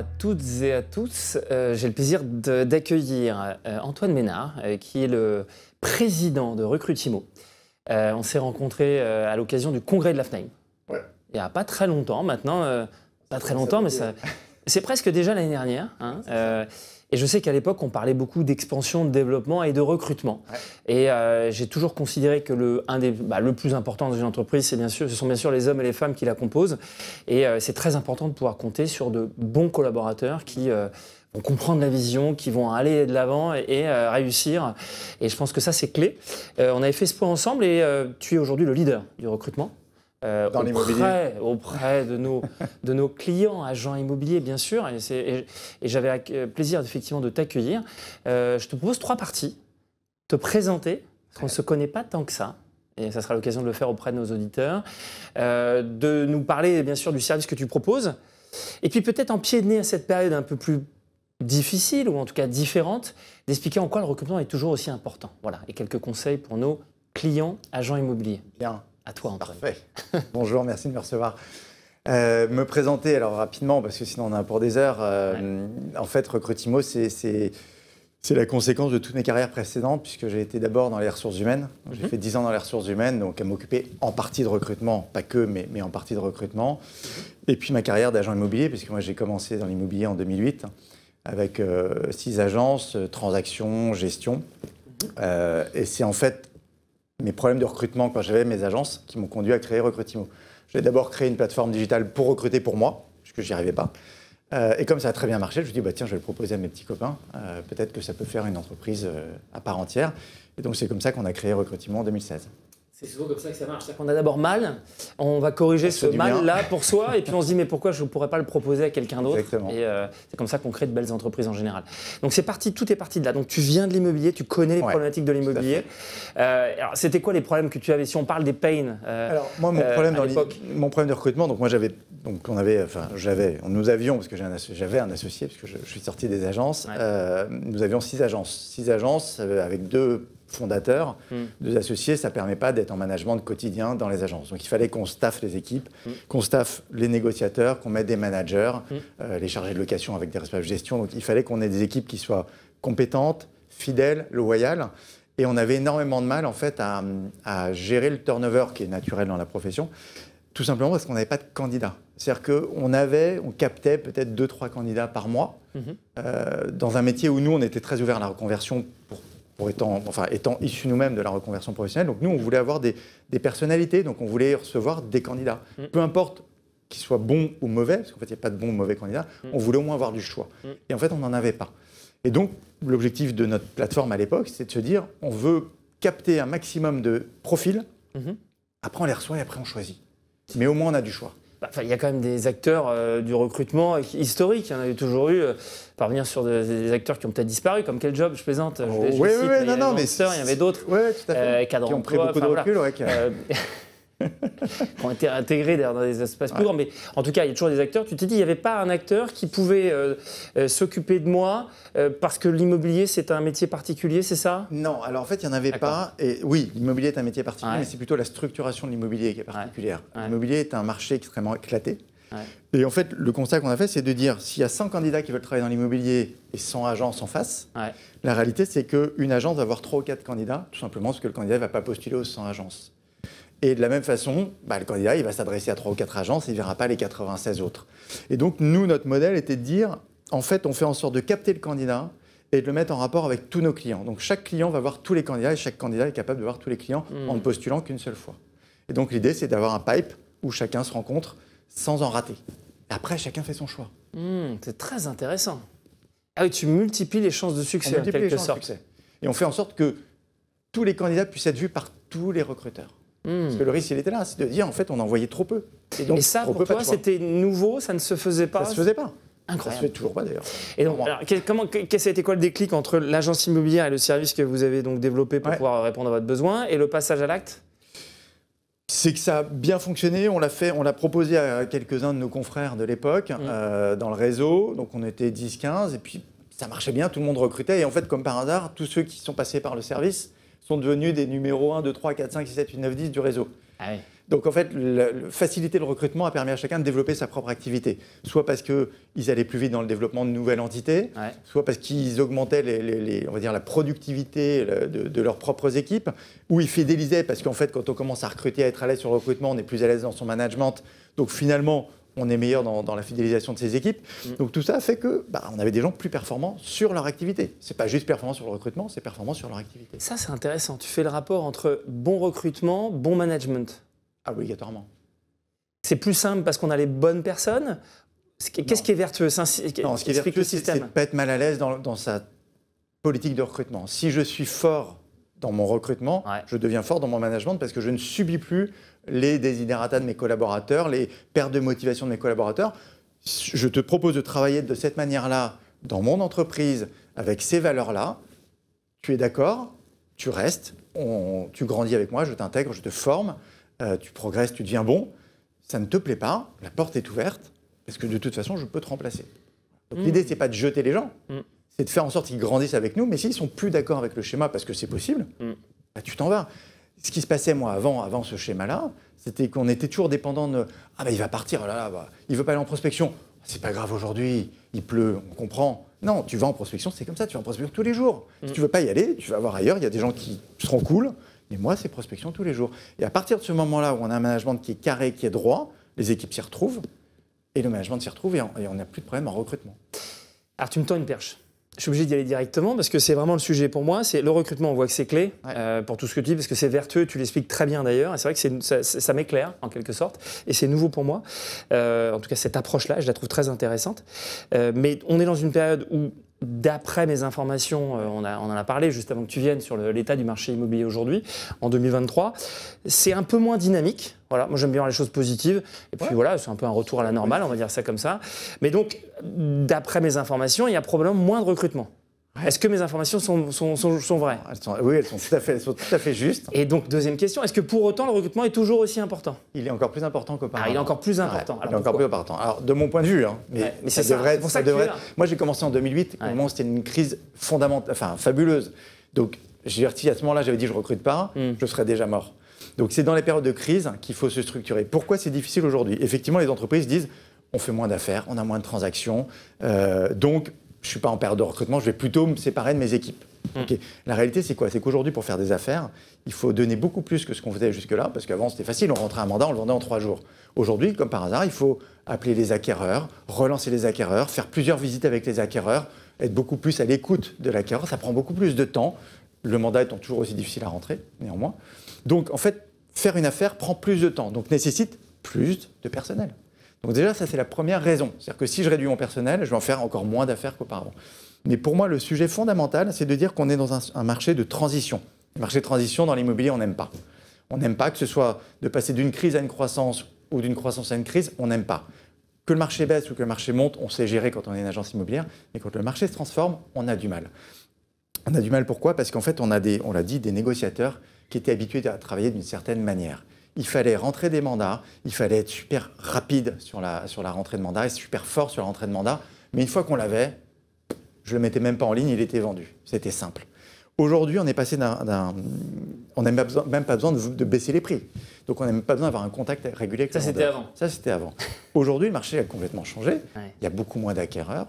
à toutes et à tous. Euh, j'ai le plaisir d'accueillir euh, Antoine Ménard, euh, qui est le président de Recrutimo. on s'est rencontrés à l'occasion du congrès de la FNAIM. Ouais. Il n'y a pas très longtemps maintenant, pas très longtemps, mais c'est presque déjà l'année dernière. Hein, et je sais qu'à l'époque, on parlait beaucoup d'expansion, de développement et de recrutement. Et euh, j'ai toujours considéré que le, un des, bah, le plus important dans une entreprise, c'est bien sûr, ce sont bien sûr les hommes et les femmes qui la composent. Et euh, c'est très important de pouvoir compter sur de bons collaborateurs qui euh, vont comprendre la vision, qui vont aller de l'avant et, réussir. Et je pense que ça, c'est clé. on avait fait ce point ensemble et tu es aujourd'hui le leader du recrutement. Euh, auprès, auprès de, nos, de nos clients, agents immobiliers, bien sûr. Et, et j'avais euh, plaisir effectivement de t'accueillir. Euh, je te propose trois parties. Te présenter, parce qu'on ne se connaît pas tant que ça. Et ça sera l'occasion de le faire auprès de nos auditeurs. de nous parler, bien sûr, du service que tu proposes. Et puis peut-être en pied de nez à cette période un peu plus difficile, ou en tout cas différente, d'expliquer en quoi le recrutement est toujours aussi important. Voilà. Et quelques conseils pour nos clients, agents immobiliers. Bien. À toi, en Parfait. Bonjour, merci de me recevoir. Euh, me présenter, alors rapidement, parce que sinon on a pour des heures. Euh, en fait, Recrutimo, c'est la conséquence de toutes mes carrières précédentes, puisque j'ai été d'abord dans les ressources humaines. J'ai mhm. fait 10 ans dans les ressources humaines, donc à m'occuper en partie de recrutement, pas que, mais, mais en partie de recrutement. Et puis ma carrière d'agent immobilier, puisque moi j'ai commencé dans l'immobilier en 2008, avec euh, six agences, transactions, gestion. Mhm. et c'est en fait mes problèmes de recrutement quand j'avais mes agences qui m'ont conduit à créer Recrutimo. J'ai d'abord créé une plateforme digitale pour recruter pour moi, puisque n'y arrivais pas. Euh, et comme ça a très bien marché, je me dis bah tiens, je vais le proposer à mes petits copains. Euh, peut-être que ça peut faire une entreprise euh, à part entière. Et donc c'est comme ça qu'on a créé Recrutimo en 2016. C'est souvent comme ça que ça marche. cest qu'on a d'abord mal, on va corriger ce mal-là pour soi, et puis on se dit mais pourquoi je ne pourrais pas le proposer à quelqu'un d'autre Et euh, c'est comme ça qu'on crée de belles entreprises en général. Donc c'est parti, tout est parti de là. Donc tu viens de l'immobilier, tu connais les problématiques de l'immobilier. Euh, alors c'était quoi les problèmes que tu avais Si on parle des pains. Euh, alors moi mon problème dans mon problème de recrutement, donc moi j'avais donc on avait enfin j'avais nous avions parce que j'avais un, associé puisque que je, suis sorti des agences, nous avions six agences, six agences avec deux fondateur, hmm. deux associés, ça ne permet pas d'être en management de quotidien dans les agences. Donc il fallait qu'on staffe les équipes, hmm. qu'on staffe les négociateurs, qu'on mette des managers, hmm. euh, les chargés de location avec des responsables de gestion. Donc il fallait qu'on ait des équipes qui soient compétentes, fidèles, loyales. Et on avait énormément de mal en fait à, gérer le turnover qui est naturel dans la profession, tout simplement parce qu'on n'avait pas de candidats. C'est-à-dire qu'on avait, on captait peut-être 2-3 candidats par mois, mhm. euh, dans un métier où nous, on était très ouvert à la reconversion pour pour étant, enfin, étant issus nous-mêmes de la reconversion professionnelle. Donc nous, on voulait avoir des, personnalités, donc on voulait recevoir des candidats. Mm. Peu importe qu'ils soient bons ou mauvais, parce qu'en fait, il n'y a pas de bons ou mauvais candidats, mm. on voulait au moins avoir du choix. Mm. Et en fait, on n'en avait pas. Et donc, l'objectif de notre plateforme à l'époque, c'était de se dire, on veut capter un maximum de profils, mm-hmm. après on les reçoit et après on choisit. Mais au moins, on a du choix. Bah, il y a quand même des acteurs euh, du recrutement historique. Il y en a toujours eu. Euh, parvenir sur des, acteurs qui ont peut-être disparu, comme quel job Je plaisante. oui, oui, non, non, il y avait d'autres. Oui, tout à fait. Euh, qui ont pris beaucoup de recul. qui ont été intégrés dans des espaces plus grands. Mais en tout cas, il y a toujours des acteurs. Tu t'es dit, il n'y avait pas un acteur qui pouvait euh, euh, s'occuper de moi euh, parce que l'immobilier, c'est un métier particulier, c'est ça Non, alors en fait, il n'y en avait pas. Et oui, l'immobilier est un métier particulier, mais c'est plutôt la structuration de l'immobilier qui est particulière. L'immobilier est un marché extrêmement éclaté. Et en fait, le constat qu'on a fait, c'est de dire s'il y a 100 candidats qui veulent travailler dans l'immobilier et 100 agences en face, la réalité, c'est qu'une agence va avoir 3 ou 4 candidats, tout simplement parce que le candidat ne va pas postuler aux 100 agences. Et de la même façon, bah, le candidat, il va s'adresser à trois ou quatre agences, il ne verra pas les 96 autres. Et donc, nous, notre modèle était de dire, en fait, on fait en sorte de capter le candidat et de le mettre en rapport avec tous nos clients. Donc, chaque client va voir tous les candidats et chaque candidat est capable de voir tous les clients hmm. en ne postulant qu'une seule fois. Et donc, l'idée, c'est d'avoir un pipe où chacun se rencontre sans en rater. après, chacun fait son choix. Hmm, c'est très intéressant. Ah oui, tu multiplies les chances de succès, on les De succès. Et on fait en sorte que tous les candidats puissent être vus par tous les recruteurs. Parce que hmm. le risque, il était là, c'est de dire en fait, on envoyait trop peu. Et donc, ça, pour toi, c'était nouveau, ça ne se faisait pas Ça ne se faisait pas. Incroyable. Ça se fait toujours pas d'ailleurs. Et donc, comment, ça a été quoi le déclic entre l'agence immobilière et le service que vous avez donc développé pour pouvoir répondre à votre besoin et le passage à l'acte c'est que ça a bien fonctionné. On l'a fait, on l'a proposé à quelques-uns de nos confrères de l'époque hmm. euh, dans le réseau. Donc on était 10-15 et puis ça marchait bien, tout le monde recrutait. Et en fait, comme par hasard, tous ceux qui sont passés par le service sont devenus des numéros 1, 2, 3, 4, 5, 6, 7, 8, 9, 10 du réseau. Ah Donc en fait, le, faciliter le recrutement a permis à chacun de développer sa propre activité, soit parce qu'ils allaient plus vite dans le développement de nouvelles entités, soit parce qu'ils augmentaient les, on va dire, la productivité de, de, leurs propres équipes, ou ils fidélisaient, parce qu'en fait, quand on commence à recruter, à être à l'aise sur le recrutement, on est plus à l'aise dans son management. Donc finalement, on est meilleur dans, la fidélisation de ses équipes. Mm. Donc tout ça fait que bah, on avait des gens plus performants sur leur activité. C'est pas juste performant sur le recrutement, c'est performant sur leur activité. Ça c'est intéressant. Tu fais le rapport entre bon recrutement, bon management. obligatoirement. C'est plus simple parce qu'on a les bonnes personnes. Qu'est-ce qui est vertueux Non, ce qui est vertueux, c'est pas être mal à l'aise dans sa politique de recrutement. Si je suis fort dans mon recrutement, je deviens fort dans mon management parce que je ne subis plus les désidératas de mes collaborateurs, les pertes de motivation de mes collaborateurs. Je te propose de travailler de cette manière-là dans mon entreprise avec ces valeurs-là. Tu es d'accord Tu restes, tu grandis avec moi, je t'intègre, je te forme, euh, tu progresses, tu deviens bon. Ça ne te plaît pas, la porte est ouverte parce que de toute façon, je peux te remplacer. Mm. l'idée, c'est pas de jeter les gens. Mm c'est de faire en sorte qu'ils grandissent avec nous, mais s'ils sont plus d'accord avec le schéma, parce que c'est possible, mm. bah, tu t'en vas. Ce qui se passait, moi, avant, avant ce schéma-là, c'était qu'on était toujours dépendant de « Ah, ben, il va partir, il oh là, là, bah, il veut pas aller en prospection. C'est pas grave aujourd'hui, il pleut, on comprend. » Non, tu vas en prospection, c'est comme ça, tu vas en prospection tous les jours. Si mm. tu veux pas y aller, tu vas voir ailleurs, il y a des gens qui seront cool, mais moi, c'est prospection tous les jours. Et à partir de ce moment-là où on a un management qui est carré, qui est droit, les équipes s'y retrouvent, et le management s'y retrouve, et on n'a plus de problème en recrutement. Alors, tu me tends une perche je suis obligé d'y aller directement parce que c'est vraiment le sujet pour moi. C'est le recrutement, on voit que c'est clé euh, pour tout ce que tu dis parce que c'est vertueux. Tu l'expliques très bien d'ailleurs. c'est vrai que ça, ça m'éclaire en quelque sorte et c'est nouveau pour moi. Euh, en tout cas, cette approche-là, je la trouve très intéressante. Euh, mais on est dans une période où D'après mes informations, euh, on, en a parlé juste avant que tu viennes sur l'état du marché immobilier aujourd'hui, en 2023, c'est un peu moins dynamique. Voilà, moi j'aime bien les choses positives. Et puis voilà, c'est un peu un retour à la normale, on va dire ça comme ça. Mais donc, d'après mes informations, il y a probablement moins de recrutement. Ah, est-ce que mes informations sont, sont, sont, vraies Oui, elles sont, tout à fait, elles sont tout à fait justes. Et donc, deuxième question, est-ce que pour autant le recrutement est toujours aussi important Il est encore plus important qu'auparavant. Ah, il est encore plus important. il est encore plus important. Alors, de mon point de vue, hein, mais, ça, devrait, ça, devrait... Moi, j'ai commencé en 2008, au moment c'était une crise fondamentale, enfin fabuleuse. Donc, j'ai si à ce moment-là, j'avais dit je recrute pas, hmm. je serais déjà mort. Donc, c'est dans les périodes de crise qu'il faut se structurer. Pourquoi c'est difficile aujourd'hui Effectivement, les entreprises disent on fait moins d'affaires, on a moins de transactions, euh, donc je ne suis pas en période de recrutement, je vais plutôt me séparer de mes équipes. Hmm. La réalité, c'est quoi C'est qu'aujourd'hui, pour faire des affaires, il faut donner beaucoup plus que ce qu'on faisait jusque-là, parce qu'avant, c'était facile, on rentrait un mandat, on le vendait en trois jours. Aujourd'hui, comme par hasard, il faut appeler les acquéreurs, relancer les acquéreurs, faire plusieurs visites avec les acquéreurs, être beaucoup plus à l'écoute de l'acquéreur. Ça prend beaucoup plus de temps. Le mandat étant toujours aussi difficile à rentrer, néanmoins. Donc, en fait, faire une affaire prend plus de temps, donc nécessite plus de personnel. Donc déjà, ça c'est la première raison. C'est-à-dire que si je réduis mon personnel, je vais en faire encore moins d'affaires qu'auparavant. Mais pour moi, le sujet fondamental, c'est de dire qu'on est dans un, marché de transition. Le marché de transition dans l'immobilier, on n'aime pas. On n'aime pas que ce soit de passer d'une crise à une croissance ou d'une croissance à une crise, on n'aime pas. Que le marché baisse ou que le marché monte, on sait gérer quand on est une agence immobilière, mais quand le marché se transforme, on a du mal. On a du mal pourquoi Parce qu'en fait, on a on l'a dit, des négociateurs qui étaient habitués à travailler d'une certaine manière il fallait rentrer des mandats, il fallait être super rapide sur la, sur la rentrée de mandat et super fort sur la rentrée de mandat. Mais une fois qu'on l'avait, je ne le mettais même pas en ligne, il était vendu. C'était simple. Aujourd'hui, on est passé d'un. On n'a même, pas besoin de, baisser les prix. Donc, on n'a même pas besoin d'avoir un contact régulier avec Ça, c'était avant. Ça, c'était avant. Aujourd'hui, le marché a complètement changé. Il y a beaucoup moins d'acquéreurs.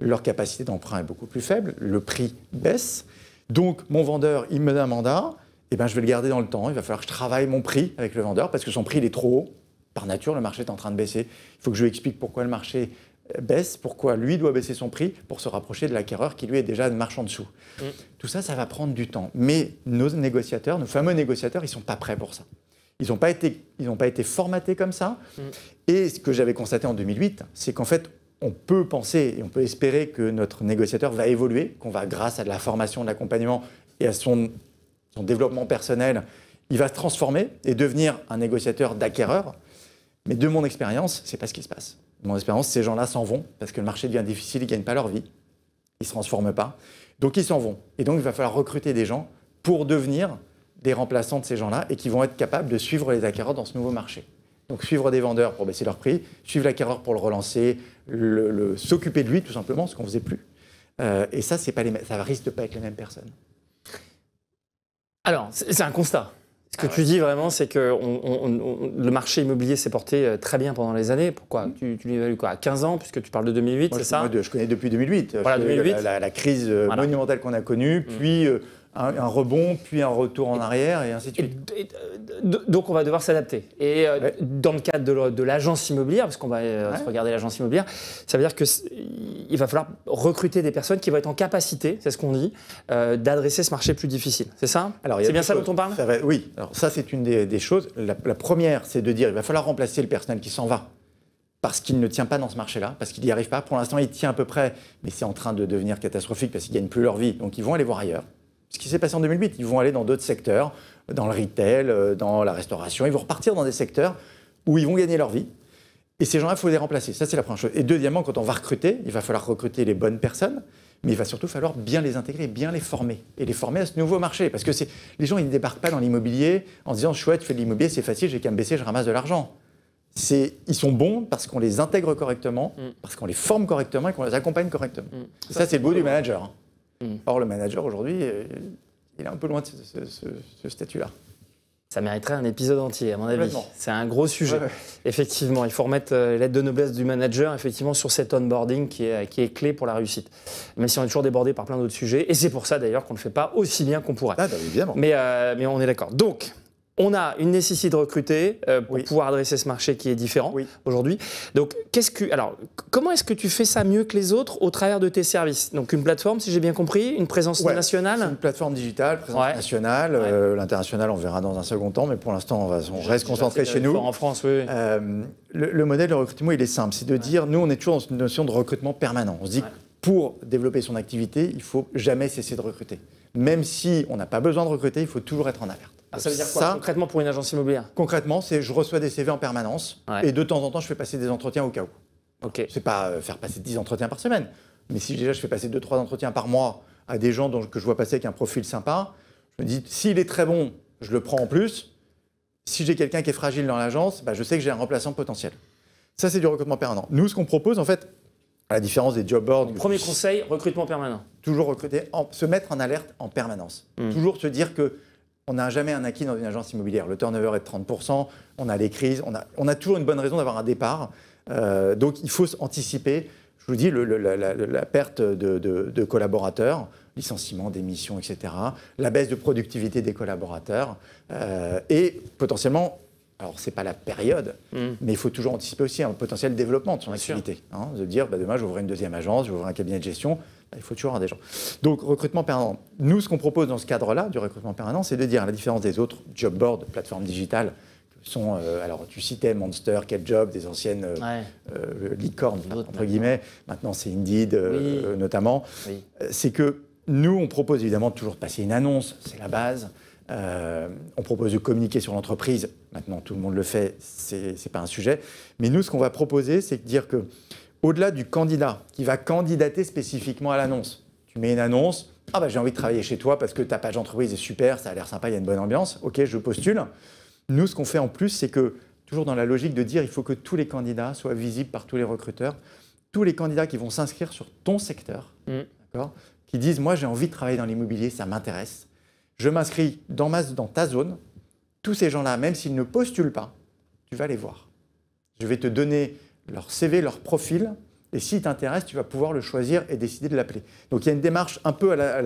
Leur capacité d'emprunt est beaucoup plus faible. Le prix baisse. Donc, mon vendeur, il me donne un mandat eh ben, je vais le garder dans le temps. Il va falloir que je travaille mon prix avec le vendeur parce que son prix, il est trop haut. Par nature, le marché est en train de baisser. Il faut que je lui explique pourquoi le marché euh, baisse, pourquoi lui doit baisser son prix pour se rapprocher de l'acquéreur qui lui est déjà marchand de en dessous mm. Tout ça, ça va prendre du temps. Mais nos négociateurs, nos fameux négociateurs, ils ne sont pas prêts pour ça. Ils n'ont pas, été, ils n'ont pas été formatés comme ça. Mm. Et ce que j'avais constaté en 2008, c'est qu'en fait, on peut penser et on peut espérer que notre négociateur va évoluer, qu'on va, grâce à de la formation, de l'accompagnement et à son son développement personnel, il va se transformer et devenir un négociateur d'acquéreur. Mais de mon expérience, c'est pas ce qui se passe. De mon expérience, ces gens-là s'en vont parce que le marché devient difficile, ils gagnent pas leur vie, ils se transforment pas, donc ils s'en vont. Et donc il va falloir recruter des gens pour devenir des remplaçants de ces gens-là et qui vont être capables de suivre les acquéreurs dans ce nouveau marché. Donc suivre des vendeurs pour baisser leur prix, suivre l'acquéreur pour le relancer, s'occuper de lui tout simplement, ce qu'on faisait plus. Euh, et ça, c'est pas les, ça risque pas être les mêmes personnes. Alors, c'est un constat. Ce que ah tu dis vraiment, c'est que le marché immobilier s'est porté euh, très bien pendant les années. Pourquoi mm. Tu, tu l'évalues quoi À 15 ans, puisque tu parles de 2008, c'est ça moi, Je connais depuis 2008. Voilà, 2008. La, crise euh, monumentale qu'on a connue, mm. puis euh, un, rebond, puis un retour en arrière, et ainsi de suite donc on va devoir s'adapter. Et euh, dans le cadre de l'agence immobilière, parce qu'on va euh, regarder l'agence immobilière, ça veut dire qu'il va falloir recruter des personnes qui vont être en capacité, c'est ce qu'on dit, euh, d'adresser ce marché plus difficile. C'est ça C'est bien ça dont on parle Oui, alors ça c'est une des, choses. La, première, c'est de dire il va falloir remplacer le personnel qui s'en va parce qu'il ne tient pas dans ce marché-là, parce qu'il n'y arrive pas. Pour l'instant, il tient à peu près, mais c'est en train de devenir catastrophique parce qu'ils ne gagnent plus leur vie. Donc ils vont aller voir ailleurs ce qui s'est passé en 2008. Ils vont aller dans d'autres secteurs, dans le retail, euh, dans la restauration. Ils vont repartir dans des secteurs où ils vont gagner leur vie. Et ces gens-là, il faut les remplacer. Ça, c'est la première chose. Et deuxièmement, quand on va recruter, il va falloir recruter les bonnes personnes, mais il va surtout falloir bien les intégrer, bien les former. Et les former à ce nouveau marché. Parce que les gens, ils ne débarquent pas dans l'immobilier en se disant Chouette, je fais de l'immobilier, c'est facile, j'ai qu'à me baisser, je ramasse de l'argent. Ils sont bons parce qu'on les intègre correctement, mm. parce qu'on les forme correctement et qu'on les accompagne correctement. ça, mm. ça c'est le beau du manager. Hein. Mm. Or, le manager, aujourd'hui, euh, il est un peu loin de ce, statut-là. Ça mériterait un épisode entier, à mon avis. C'est un gros sujet. Effectivement, il faut remettre euh, l'aide de noblesse du manager effectivement, sur cet onboarding qui est, qui est clé pour la réussite. Même si on est toujours débordé par plein d'autres sujets, et c'est pour ça d'ailleurs qu'on ne fait pas aussi bien qu'on pourrait. Ah, bah, mais, euh, mais on est d'accord. Donc, on a une nécessité de recruter euh, pour pouvoir adresser ce marché qui est différent aujourd'hui. Donc, alors, comment est-ce que tu fais ça mieux que les autres au travers de tes services Donc, une plateforme, si j'ai bien compris, une présence nationale Une plateforme digitale, présence nationale. Euh, l'international, on verra dans un second temps, mais pour l'instant, on, va, reste concentré chez nous. En France, oui. Euh, le, modèle de recrutement, il est simple. C'est de dire, nous, on est toujours dans une notion de recrutement permanent. On se dit, pour développer son activité, il faut jamais cesser de recruter. Même si on n'a pas besoin de recruter, il faut toujours être en alerte. Ah, ça veut dire quoi concrètement pour une agence immobilière Concrètement, c'est je reçois des CV en permanence et de temps en temps, je fais passer des entretiens au cas où. Ok. C'est pas euh, faire passer 10 entretiens par semaine, mais si déjà je fais passer 2-3 entretiens par mois à des gens dont, que je vois passer avec un profil sympa, je me dis s'il est très bon, je le prends en plus. Si j'ai quelqu'un qui est fragile dans l'agence, bah, je sais que j'ai un remplaçant potentiel. Ça, c'est du recrutement permanent. Nous, ce qu'on propose, en fait, à la différence des job boards. Premier conseil, recrutement permanent. Toujours recruter, se mettre en alerte en permanence. Hmm. Toujours se dire que on n'a jamais un acquis dans une agence immobilière. Le turnover est de 30%, on a les crises, on a, toujours une bonne raison d'avoir un départ. Euh, donc il faut anticiper, je vous dis, la, perte de, collaborateurs, licenciement, démission, etc., la baisse de productivité des collaborateurs, euh, et potentiellement alors, ce n'est pas la période, mm. mais il faut toujours anticiper aussi un potentiel développement de son activité. Hein, de dire, bah, demain, j'ouvrirai une deuxième agence, j'ouvrirai un cabinet de gestion. Ah, il faut toujours avoir des gens. Donc, recrutement permanent. Nous, ce qu'on propose dans ce cadre-là, du recrutement permanent, c'est de dire, à la différence des autres job boards, plateformes digitales, sont, euh, alors tu citais Monster, Quel Job, des anciennes euh, euh, licornes, entre guillemets, maintenant c'est Indeed notamment, c'est que nous, on propose évidemment toujours de passer une annonce, c'est la base. on propose de communiquer sur l'entreprise, maintenant tout le monde le fait, c'est pas un sujet. Mais nous, ce qu'on va proposer, c'est de dire que au-delà du candidat qui va candidater spécifiquement à l'annonce. Tu mets une annonce, ah bah, j'ai envie de travailler chez toi parce que ta page entreprise est super, ça a l'air sympa, il y a une bonne ambiance, ok, je postule. Nous, ce qu'on fait en plus, c'est que, toujours dans la logique de dire, il faut que tous les candidats soient visibles par tous les recruteurs, tous les candidats qui vont s'inscrire sur ton secteur, mm. qui disent, moi j'ai envie de travailler dans l'immobilier, ça m'intéresse, je m'inscris dans, dans ta zone, tous ces gens-là, même s'ils ne postulent pas, tu vas les voir. Je vais te donner leur CV, leur profil. Et s'il t'intéresse, tu vas pouvoir le choisir et décider de l'appeler. Donc il y a une démarche un peu à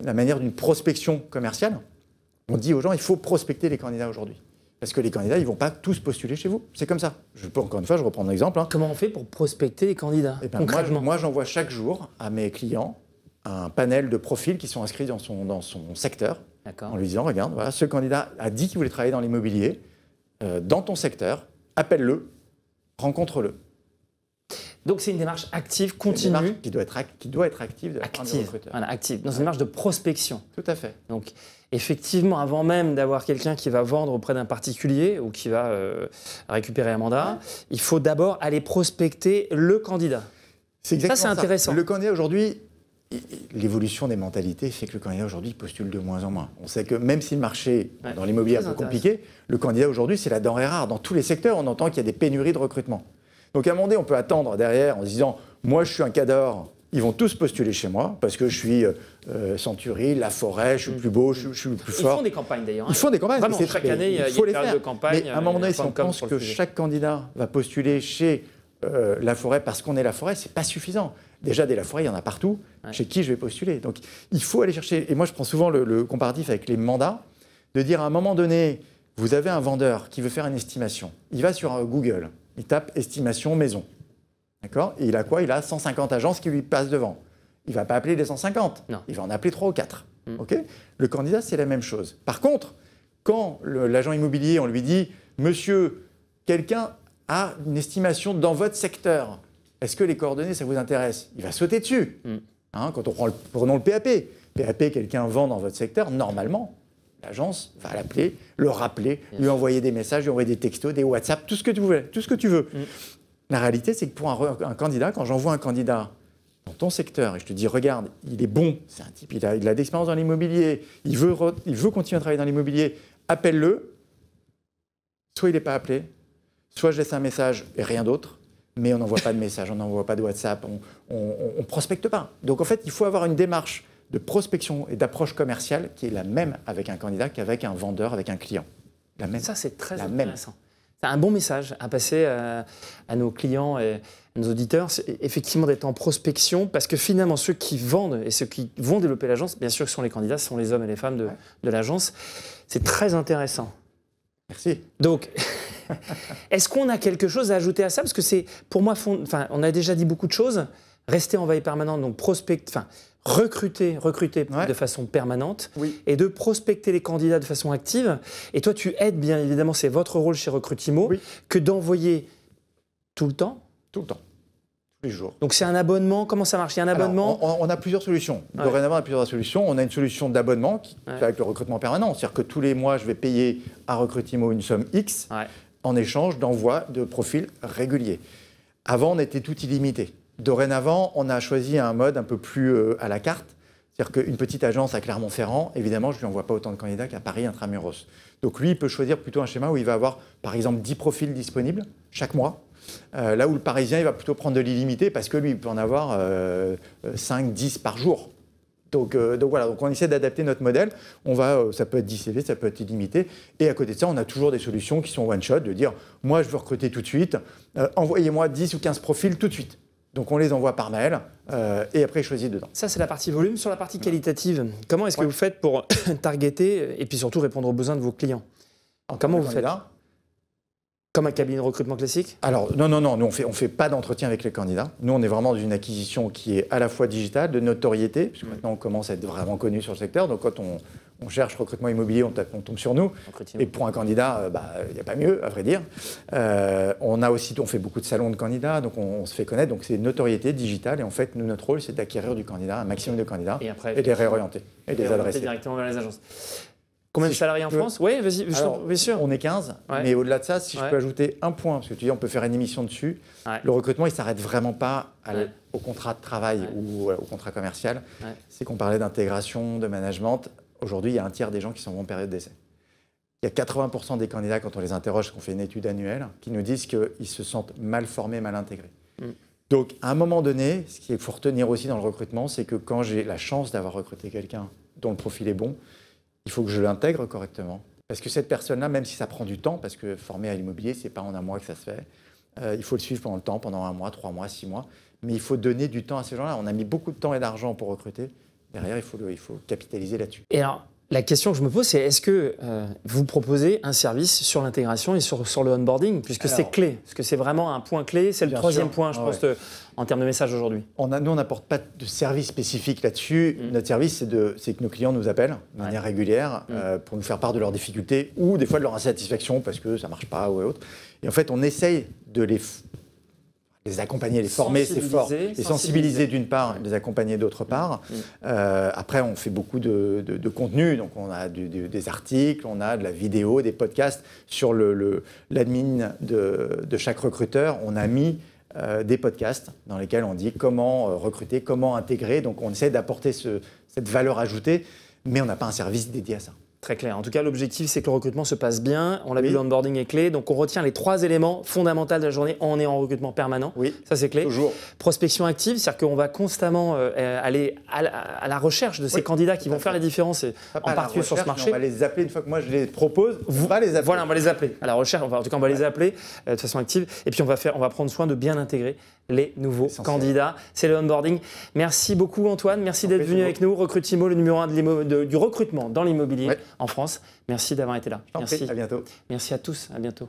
la, manière d'une prospection commerciale. On dit aux gens, il faut prospecter les candidats aujourd'hui. Parce que les candidats, ils ne vont pas tous postuler chez vous. C'est comme ça. Je encore une fois, je reprends un exemple. Hein. Comment on fait pour prospecter les candidats eh ben, concrètement Moi, j'envoie chaque jour à mes clients un panel de profils qui sont inscrits dans son, dans son secteur. En lui disant, regarde, voilà, ce candidat a dit qu'il voulait travailler dans l'immobilier. Euh, dans ton secteur, appelle-le rencontre-le. Donc c'est une démarche active, continue. qui, doit être qui doit être active de la active, active, dans une démarche de prospection. Tout à fait. Donc effectivement, avant même d'avoir quelqu'un qui va vendre auprès d'un particulier ou qui va euh, récupérer un mandat, il faut d'abord aller prospecter le candidat. C'est exactement ça. c'est intéressant. Le candidat aujourd'hui, l'évolution des mentalités fait que le candidat aujourd'hui postule de moins en moins. On sait que même si le marché dans l'immobilier est compliqué, le candidat aujourd'hui, c'est la denrée rare. Dans tous les secteurs, on entend qu'il y a des pénuries de recrutement. Donc à un moment donné, on peut attendre derrière en se disant Moi, je suis un cadre, ils vont tous postuler chez moi parce que je suis euh, euh, Century, Centurie, La Forêt, je suis le mm. plus beau, je, suis le plus fort. Ils font des campagnes d'ailleurs. Ils hein. font des campagnes. Vraiment, chaque année, il a, faut les faire. de campagne. Mais à un moment donné, si on pense que chaque candidat va postuler chez euh, La Forêt parce qu'on est La Forêt, c'est pas suffisant déjà la fois il y en a partout, chez qui je vais postuler. Donc il faut aller chercher, et moi je prends souvent le, comparatif avec les mandats, de dire à un moment donné, vous avez un vendeur qui veut faire une estimation, il va sur euh, Google, il tape estimation maison, d'accord Et il a quoi Il a 150 agences qui lui passent devant. Il va pas appeler les 150, non. il va en appeler 3 ou 4. Mm. OK le candidat, c'est la même chose. Par contre, quand l'agent immobilier, on lui dit, monsieur, quelqu'un a une estimation dans votre secteur, est-ce que les coordonnées, ça vous intéresse Il va sauter dessus. Mm. Hein, quand on prend le, prenons le PAP, PAP, quelqu'un vend dans votre secteur, normalement, l'agence va l'appeler, le rappeler, lui envoyer des messages, lui envoyer des textos, des WhatsApp, tout ce que tu veux. Tout ce que tu veux. Mm. La réalité, c'est que pour un, candidat, quand j'envoie un candidat dans ton secteur et je te dis, regarde, il est bon, c'est un type, il a, de l'expérience dans l'immobilier, il veut, il veut continuer à travailler dans l'immobilier, appelle-le. Soit il n'est pas appelé, soit je laisse un message et rien d'autre, mais on n'envoie pas de message, on n'envoie pas de WhatsApp, on ne prospecte pas. Donc en fait, il faut avoir une démarche de prospection et d'approche commerciale qui est la même avec un candidat qu'avec un vendeur, avec un client. La même. Ça, c'est très intéressant. C'est un bon message à passer euh, à, nos clients et à nos auditeurs, effectivement d'être en prospection, parce que finalement, ceux qui vendent et ceux qui vont développer l'agence, bien sûr, ce sont les candidats, ce sont les hommes et les femmes de, de l'agence. C'est très intéressant. Merci. Donc, Est-ce qu'on a quelque chose à ajouter à ça Parce que c'est, pour moi, on a déjà dit beaucoup de choses. Rester en veille permanente, donc prospect, enfin, recruter, recruter de façon permanente et de prospecter les candidats de façon active. Et toi, tu aides bien évidemment, c'est votre rôle chez Recrutimo, que d'envoyer tout le temps. Tout le temps. Tous les jours. Donc c'est un abonnement, comment ça marche Il y a un abonnement on, a plusieurs solutions. Dorénavant, on a plusieurs solutions. On a une solution d'abonnement avec le recrutement permanent. C'est-à-dire que tous les mois, je vais payer à Recrutimo une somme X en échange d'envoi de profils réguliers. Avant, on était tout illimité. Dorénavant, on a choisi un mode un peu plus euh, à la carte. C'est-à-dire qu'une petite agence à Clermont-Ferrand, évidemment, je ne lui envoie pas autant de candidats qu'à Paris intramuros. Donc lui, il peut choisir plutôt un schéma où il va avoir, par exemple, 10 profils disponibles chaque mois. Euh, là où le Parisien, il va plutôt prendre de l'illimité parce que lui, il peut en avoir 5, euh, 10 par jour. Euh, donc, voilà, donc on essaie d'adapter notre modèle. On va, euh, ça peut être 10 ça peut être illimité. Et à côté de ça, on a toujours des solutions qui sont one-shot, de dire, moi je veux recruter tout de suite, euh, envoyez-moi 10 ou 15 profils tout de suite. Donc on les envoie par mail et après je choisis dedans. Ça c'est la partie volume. Sur la partie qualitative, comment est-ce que vous faites pour targeter et puis surtout répondre aux besoins de vos clients Alors, Comment vous faites comme un cabinet de recrutement classique Alors, non, non, non, nous, on fait, ne on fait pas d'entretien avec les candidats. Nous, on est vraiment dans une acquisition qui est à la fois digitale, de notoriété, puisque mm. maintenant, on commence à être vraiment connu sur le secteur. Donc, quand on, cherche recrutement immobilier, on, tombe sur nous. Et pour un candidat, euh, bah, il n'y a pas mieux, à vrai dire. Euh, on a aussi, on fait beaucoup de salons de candidats, donc on, se fait connaître. Donc c'est une notoriété digitale. Et en fait, nous, notre rôle, c'est d'acquérir du candidat, un maximum de candidats, et, après, et les réorienter, et, les adresser. directement vers les agences. Combien de salariés en euh, France Oui, vas-y, bien sûr. On est 15, mais au-delà de ça, si je peux ajouter un point, parce que tu dis on peut faire une émission dessus, le recrutement, il ne s'arrête vraiment pas au contrat de travail ou euh, au contrat commercial. C'est qu'on parlait d'intégration, de management. Aujourd'hui, il y a un tiers des gens qui sont en période d'essai. Il y a 80% des candidats, quand on les interroge, qu'on fait une étude annuelle, qui nous disent qu'ils se sentent mal formés, mal intégrés. Mm. Donc, à un moment donné, ce qu'il faut retenir aussi dans le recrutement, c'est que quand j'ai la chance d'avoir recruté quelqu'un dont le profil est bon, il faut que je l'intègre correctement. Parce que cette personne-là, même si ça prend du temps, parce que former à l'immobilier, ce n'est pas en un mois que ça se fait, euh, il faut le suivre pendant le temps, pendant un mois, trois mois, six mois. Mais il faut donner du temps à ces gens-là. On a mis beaucoup de temps et d'argent pour recruter. Derrière, il faut, il faut capitaliser là-dessus. Et alors, la question que je me pose, c'est est-ce que euh, vous proposez un service sur l'intégration et sur, le onboarding, puisque c'est clé, parce que c'est vraiment un point clé, c'est le troisième point, je pense, euh, en termes de message aujourd'hui. On nous, on n'apporte pas de service spécifique là-dessus. Mm. Notre service, c'est que nos clients nous appellent de manière régulière mm. euh, pour nous faire part de leurs difficultés ou des fois de leur insatisfaction parce que ça ne marche pas ou autre. Et en fait, on essaye de les les accompagner, les former, c'est fort. Les sensibiliser, d'une part, les accompagner d'autre mm. part. Mm. Euh, après, on fait beaucoup de, contenu, donc on a des articles, on a de la vidéo, des podcasts sur l'admin de, chaque recruteur. On a mis euh, des podcasts dans lesquels on dit comment euh, recruter, comment intégrer. Donc on essaie d'apporter cette valeur ajoutée, mais on n'a pas un service dédié à ça. Très clair. En tout cas, l'objectif, c'est que le recrutement se passe bien. On l'a vu, l'onboarding est clé. Donc, on retient les trois éléments fondamentaux de la journée. On est en recrutement permanent. Oui. Ça, c'est clé. Toujours. Prospection active, c'est-à-dire qu'on va constamment euh, aller à la, recherche de ces candidats qui vont faire la différence, et, en particulier sur ce marché. On va les appeler une fois que moi je les propose. on va les appeler. Voilà, on va les appeler. À la recherche, on va, en tout cas, on va les appeler euh, de façon active. Et puis, on va, faire, on va prendre soin de bien intégrer les nouveaux candidats. C'est le onboarding. Merci beaucoup Antoine, merci d'être venu avec nous. Recrutimo, le numéro un du recrutement dans l'immobilier en France. Merci d'avoir été là. Merci. à bientôt. Merci à tous, à bientôt.